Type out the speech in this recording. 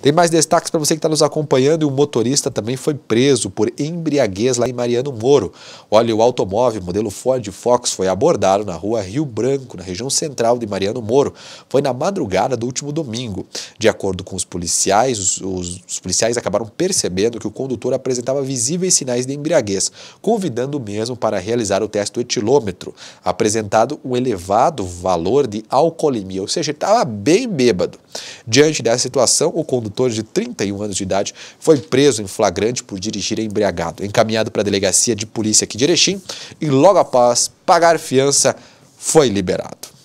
Tem mais destaques para você que está nos acompanhando e o motorista também foi preso por embriaguez lá em Mariano Moro. Olha, o automóvel modelo Ford Fox foi abordado na rua Rio Branco, na região central de Mariano Moro. Foi na madrugada do último domingo. De acordo com os policiais, os, os, policiais acabaram percebendo que o condutor apresentava visíveis sinais de embriaguez, convidando o mesmo para realizar o teste do etilômetro, apresentado um elevado valor de alcoolemia, ou seja, estava bem bêbado. Diante dessa situação, o condutor de 31 anos de idade, foi preso em flagrante por dirigir embriagado, encaminhado para a delegacia de polícia aqui de Erechim e logo após pagar fiança, foi liberado.